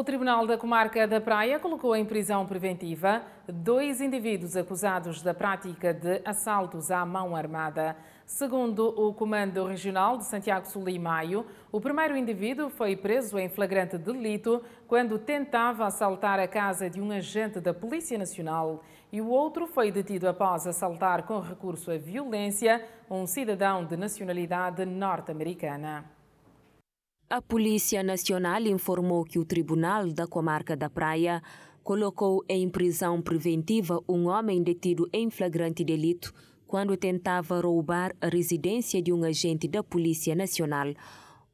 O Tribunal da Comarca da Praia colocou em prisão preventiva dois indivíduos acusados da prática de assaltos à mão armada. Segundo o Comando Regional de Santiago Sul e Maio, o primeiro indivíduo foi preso em flagrante delito quando tentava assaltar a casa de um agente da Polícia Nacional e o outro foi detido após assaltar com recurso à violência um cidadão de nacionalidade norte-americana. A Polícia Nacional informou que o Tribunal da Comarca da Praia colocou em prisão preventiva um homem detido em flagrante delito quando tentava roubar a residência de um agente da Polícia Nacional.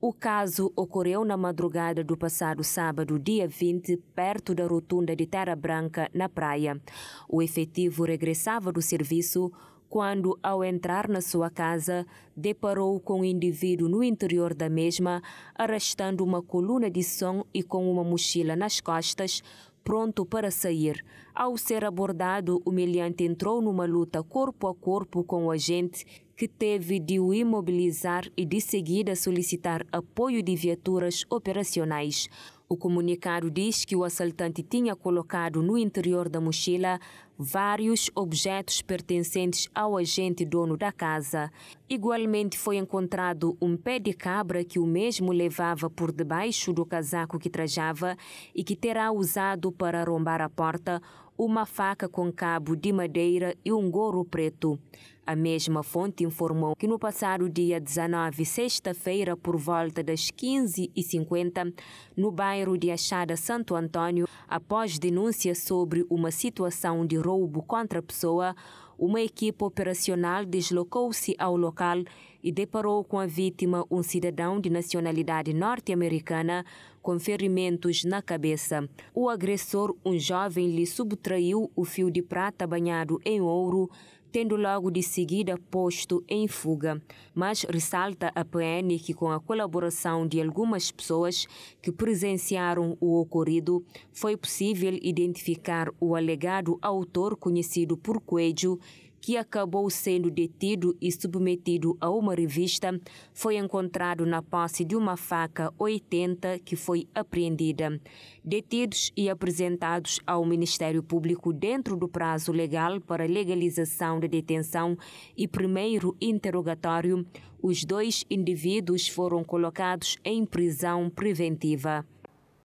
O caso ocorreu na madrugada do passado sábado, dia 20, perto da rotunda de Terra Branca, na praia. O efetivo regressava do serviço quando, ao entrar na sua casa, deparou com um indivíduo no interior da mesma, arrastando uma coluna de som e com uma mochila nas costas, pronto para sair. Ao ser abordado, o meliante entrou numa luta corpo a corpo com o agente, que teve de o imobilizar e de seguida solicitar apoio de viaturas operacionais. O comunicado diz que o assaltante tinha colocado no interior da mochila vários objetos pertencentes ao agente dono da casa. Igualmente foi encontrado um pé de cabra que o mesmo levava por debaixo do casaco que trajava e que terá usado para arrombar a porta, uma faca com cabo de madeira e um gorro preto. A mesma fonte informou que no passado dia 19, sexta-feira, por volta das 15h50, no bairro de Achada Santo Antônio, após denúncia sobre uma situação de roubo contra a pessoa, uma equipe operacional deslocou-se ao local e deparou com a vítima, um cidadão de nacionalidade norte-americana, com ferimentos na cabeça. O agressor, um jovem, lhe subtraiu o fio de prata banhado em ouro tendo logo de seguida posto em fuga. Mas ressalta a PN que, com a colaboração de algumas pessoas que presenciaram o ocorrido, foi possível identificar o alegado autor conhecido por Coelho que acabou sendo detido e submetido a uma revista, foi encontrado na posse de uma faca 80 que foi apreendida. Detidos e apresentados ao Ministério Público dentro do prazo legal para legalização da detenção e primeiro interrogatório, os dois indivíduos foram colocados em prisão preventiva.